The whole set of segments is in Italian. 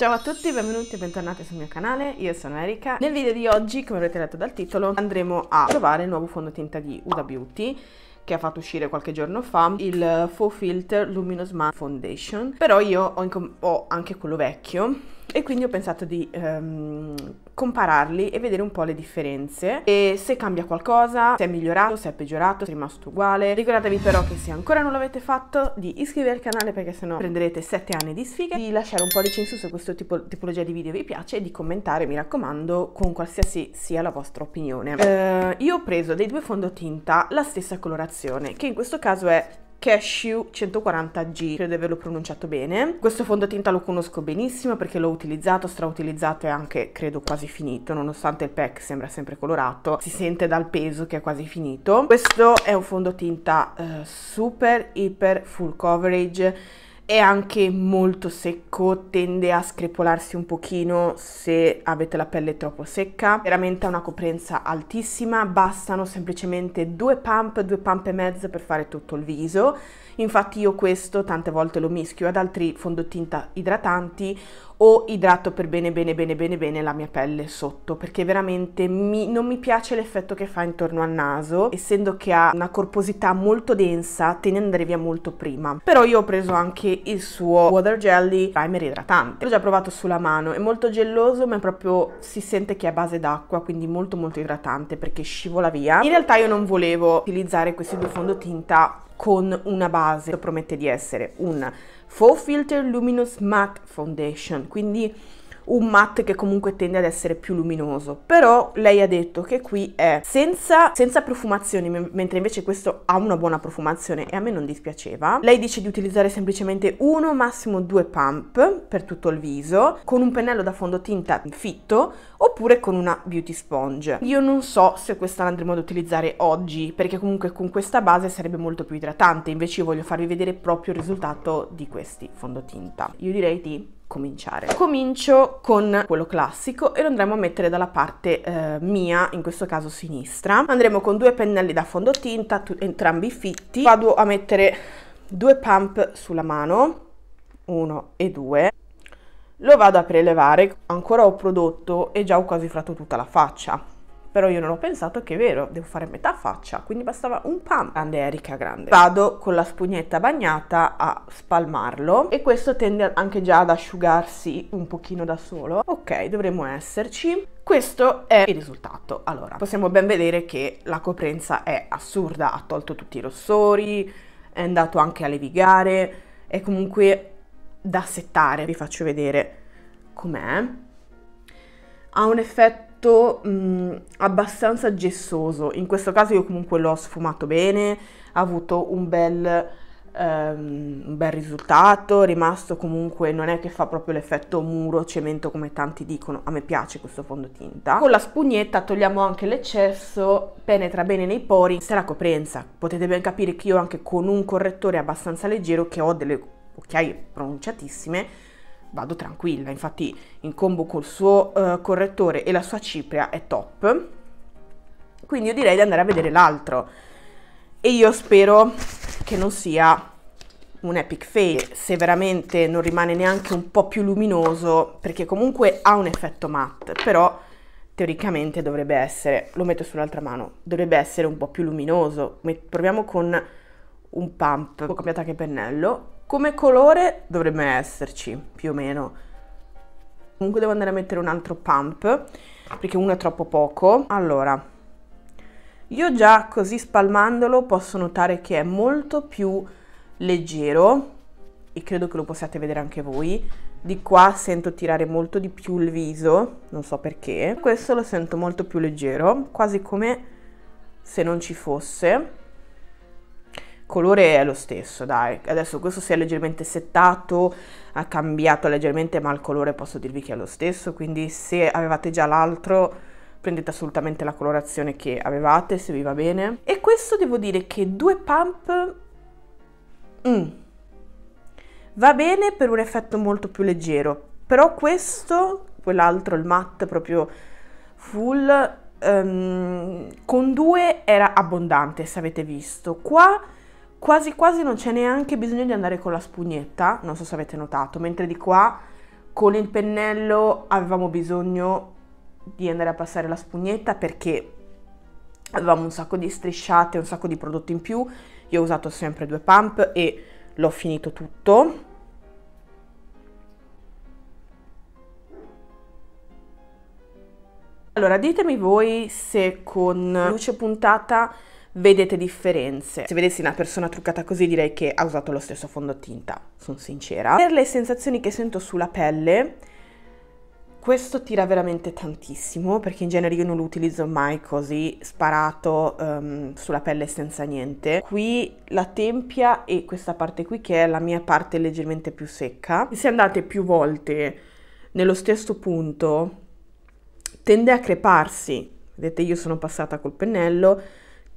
Ciao a tutti, benvenuti e bentornati sul mio canale, io sono Erika. Nel video di oggi, come avrete letto dal titolo, andremo a provare il nuovo fondotinta di Uda Beauty che ha fatto uscire qualche giorno fa, il Faux Filter Luminous Matte Foundation. Però io ho, ho anche quello vecchio, e quindi ho pensato di um, compararli e vedere un po' le differenze e se cambia qualcosa, se è migliorato, se è peggiorato, se è rimasto uguale. Ricordatevi però che se ancora non l'avete fatto di iscrivervi al canale perché sennò prenderete 7 anni di sfiga, di lasciare un pollice in su se questo tipo tipologia di video vi piace e di commentare, mi raccomando, con qualsiasi sia la vostra opinione. Uh, io ho preso dei due fondotinta la stessa colorazione, che in questo caso è Cashew 140G, credo di averlo pronunciato bene. Questo fondotinta lo conosco benissimo perché l'ho utilizzato, strautilizzato e anche credo quasi finito, nonostante il pack sembra sempre colorato, si sente dal peso che è quasi finito. Questo è un fondotinta eh, super, iper, full coverage è anche molto secco, tende a screpolarsi un pochino se avete la pelle troppo secca. Veramente ha una coprenza altissima, bastano semplicemente due pump, due pump e mezzo per fare tutto il viso Infatti io questo tante volte lo mischio ad altri fondotinta idratanti o idrato per bene bene bene bene bene la mia pelle sotto perché veramente mi, non mi piace l'effetto che fa intorno al naso essendo che ha una corposità molto densa te ne andare via molto prima però io ho preso anche il suo water jelly primer idratante l'ho già provato sulla mano è molto geloso ma proprio si sente che è a base d'acqua quindi molto molto idratante perché scivola via in realtà io non volevo utilizzare questi due fondotinta con una base promette di essere un Faux Filter Luminous Matte Foundation, quindi un matte che comunque tende ad essere più luminoso. Però lei ha detto che qui è senza, senza profumazioni, mentre invece questo ha una buona profumazione e a me non dispiaceva. Lei dice di utilizzare semplicemente uno, massimo due pump per tutto il viso, con un pennello da fondotinta fitto oppure con una beauty sponge. Io non so se questa la andremo ad utilizzare oggi, perché comunque con questa base sarebbe molto più idratante, invece io voglio farvi vedere proprio il risultato di questi fondotinta. Io direi di cominciare. Comincio con quello classico e lo andremo a mettere dalla parte eh, mia, in questo caso sinistra. Andremo con due pennelli da fondotinta, entrambi fitti. Vado a mettere due pump sulla mano, uno e due. Lo vado a prelevare, ancora ho prodotto e già ho quasi fratto tutta la faccia. Però io non ho pensato che è vero, devo fare metà faccia, quindi bastava un pan. Grande Erika, grande. Vado con la spugnetta bagnata a spalmarlo e questo tende anche già ad asciugarsi un pochino da solo. Ok, dovremmo esserci. Questo è il risultato. Allora, possiamo ben vedere che la coprenza è assurda, ha tolto tutti i rossori, è andato anche a levigare, è comunque da settare. Vi faccio vedere com'è. Ha un effetto effetto mh, abbastanza gessoso. In questo caso io comunque l'ho sfumato bene, ha avuto un bel, um, un bel risultato, rimasto comunque, non è che fa proprio l'effetto muro, cemento come tanti dicono, a me piace questo fondotinta. Con la spugnetta togliamo anche l'eccesso, penetra bene nei pori, se la coprenza. Potete ben capire che io anche con un correttore abbastanza leggero, che ho delle occhiaie pronunciatissime, vado tranquilla, infatti in combo col suo uh, correttore e la sua cipria è top. Quindi io direi di andare a vedere l'altro. E io spero che non sia un epic fail, se veramente non rimane neanche un po' più luminoso, perché comunque ha un effetto matte, però teoricamente dovrebbe essere, lo metto sull'altra mano, dovrebbe essere un po' più luminoso. Proviamo con un pump, ho cambiato anche pennello, come colore dovrebbe esserci, più o meno. Comunque devo andare a mettere un altro pump, perché uno è troppo poco. Allora, io già così spalmandolo posso notare che è molto più leggero, e credo che lo possiate vedere anche voi. Di qua sento tirare molto di più il viso, non so perché. Questo lo sento molto più leggero, quasi come se non ci fosse colore è lo stesso, dai. Adesso questo si è leggermente settato, ha cambiato leggermente, ma il colore posso dirvi che è lo stesso, quindi se avevate già l'altro prendete assolutamente la colorazione che avevate, se vi va bene. E questo devo dire che due pump... Mm. Va bene per un effetto molto più leggero, però questo, quell'altro, il matte proprio full, um, con due era abbondante, se avete visto. Qua quasi quasi non c'è neanche bisogno di andare con la spugnetta, non so se avete notato, mentre di qua con il pennello avevamo bisogno di andare a passare la spugnetta perché avevamo un sacco di strisciate, un sacco di prodotti in più, io ho usato sempre due pump e l'ho finito tutto. Allora ditemi voi se con luce puntata vedete differenze. Se vedessi una persona truccata così direi che ha usato lo stesso fondotinta, sono sincera. Per le sensazioni che sento sulla pelle, questo tira veramente tantissimo perché in genere io non lo utilizzo mai così sparato um, sulla pelle senza niente. Qui la tempia e questa parte qui che è la mia parte leggermente più secca. Se andate più volte nello stesso punto tende a creparsi. Vedete io sono passata col pennello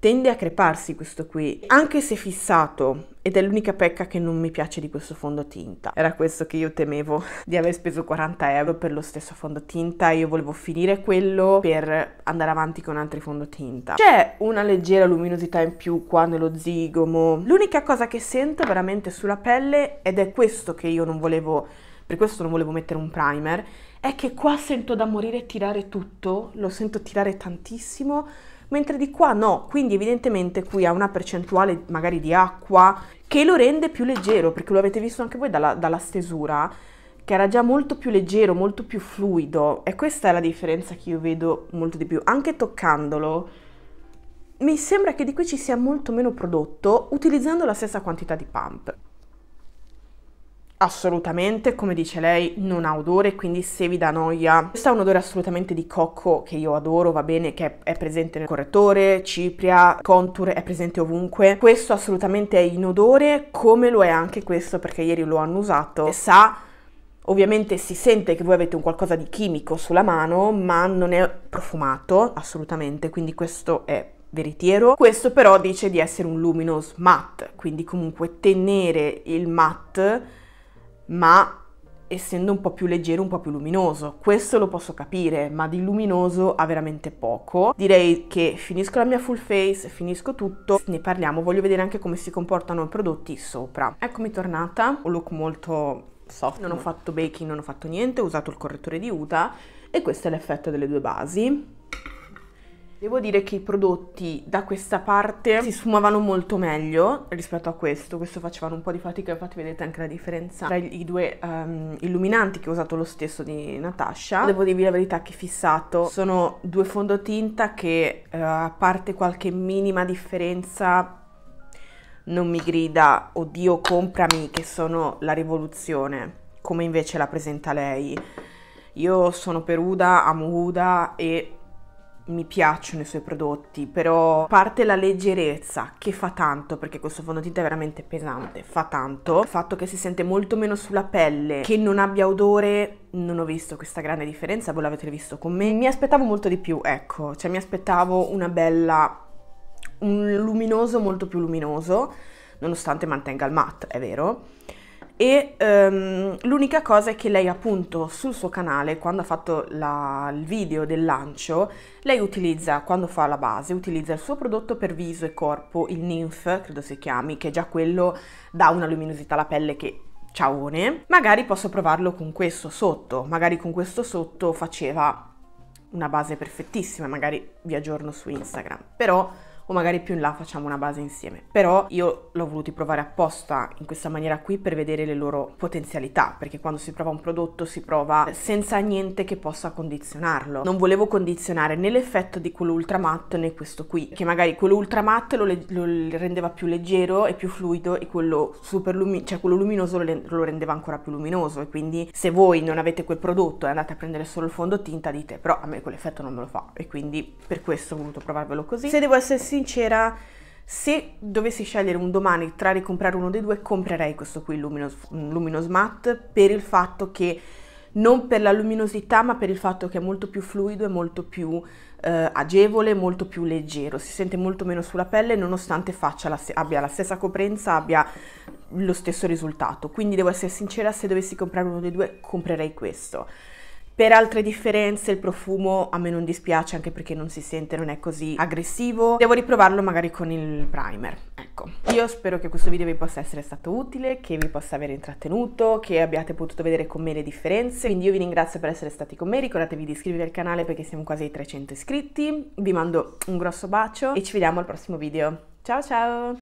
tende a creparsi questo qui, anche se fissato, ed è l'unica pecca che non mi piace di questo fondotinta. Era questo che io temevo di aver speso 40 euro per lo stesso fondotinta io volevo finire quello per andare avanti con altri fondotinta. C'è una leggera luminosità in più qua nello zigomo, l'unica cosa che sento veramente sulla pelle ed è questo che io non volevo, per questo non volevo mettere un primer, è che qua sento da morire tirare tutto, lo sento tirare tantissimo mentre di qua no, quindi evidentemente qui ha una percentuale magari di acqua che lo rende più leggero, perché lo avete visto anche voi dalla, dalla stesura, che era già molto più leggero, molto più fluido e questa è la differenza che io vedo molto di più, anche toccandolo mi sembra che di qui ci sia molto meno prodotto utilizzando la stessa quantità di pump assolutamente, come dice lei, non ha odore, quindi se vi dà noia. Questo è un odore assolutamente di cocco che io adoro, va bene, che è presente nel correttore, cipria, contour, è presente ovunque. Questo assolutamente è inodore, come lo è anche questo perché ieri lo hanno usato. Sa Ovviamente si sente che voi avete un qualcosa di chimico sulla mano, ma non è profumato assolutamente, quindi questo è veritiero. Questo però dice di essere un luminous matte, quindi comunque tenere il matte ma essendo un po' più leggero, un po' più luminoso. Questo lo posso capire, ma di luminoso ha veramente poco. Direi che finisco la mia full face, finisco tutto, ne parliamo, voglio vedere anche come si comportano i prodotti sopra. Eccomi tornata, un look molto soft, non ho fatto baking, non ho fatto niente, ho usato il correttore di Uta e questo è l'effetto delle due basi. Devo dire che i prodotti da questa parte si sfumavano molto meglio rispetto a questo, questo facevano un po' di fatica, infatti vedete anche la differenza tra i due um, illuminanti che ho usato lo stesso di Natasha. Devo dirvi la verità che fissato sono due fondotinta che uh, a parte qualche minima differenza non mi grida oddio comprami che sono la rivoluzione come invece la presenta lei. Io sono per Uda, amo Uda e mi piacciono i suoi prodotti, però parte la leggerezza che fa tanto, perché questo fondotinta è veramente pesante, fa tanto. Il fatto che si sente molto meno sulla pelle, che non abbia odore, non ho visto questa grande differenza, voi l'avete visto con me. Mi aspettavo molto di più, ecco, cioè mi aspettavo una bella un luminoso molto più luminoso, nonostante mantenga il matte, è vero e um, l'unica cosa è che lei appunto sul suo canale quando ha fatto la, il video del lancio lei utilizza quando fa la base utilizza il suo prodotto per viso e corpo il nymph credo si chiami che già quello dà una luminosità alla pelle che ciaone magari posso provarlo con questo sotto magari con questo sotto faceva una base perfettissima magari vi aggiorno su instagram però o magari più in là facciamo una base insieme. Però io l'ho voluto provare apposta in questa maniera qui per vedere le loro potenzialità, perché quando si prova un prodotto si prova senza niente che possa condizionarlo. Non volevo condizionare né l'effetto di quello ultra matte né questo qui, che magari quello ultramatte lo, lo rendeva più leggero e più fluido e quello super luminoso, cioè quello luminoso lo, le- lo rendeva ancora più luminoso e quindi se voi non avete quel prodotto e andate a prendere solo il fondotinta dite però a me quell'effetto non me lo fa e quindi per questo ho voluto provarvelo così. Se devo essere sincera sincera, se dovessi scegliere un domani tra ricomprare uno dei due, comprerei questo qui, Luminous, Luminous Matte, per il fatto che non per la luminosità ma per il fatto che è molto più fluido e molto più eh, agevole, molto più leggero, si sente molto meno sulla pelle nonostante la abbia la stessa coprenza, abbia lo stesso risultato, quindi devo essere sincera se dovessi comprare uno dei due comprerei questo. Per altre differenze il profumo a me non dispiace anche perché non si sente, non è così aggressivo. Devo riprovarlo magari con il primer, ecco. Io spero che questo video vi possa essere stato utile, che vi possa aver intrattenuto, che abbiate potuto vedere con me le differenze. Quindi io vi ringrazio per essere stati con me, ricordatevi di iscrivervi al canale perché siamo quasi ai 300 iscritti. Vi mando un grosso bacio e ci vediamo al prossimo video. Ciao ciao!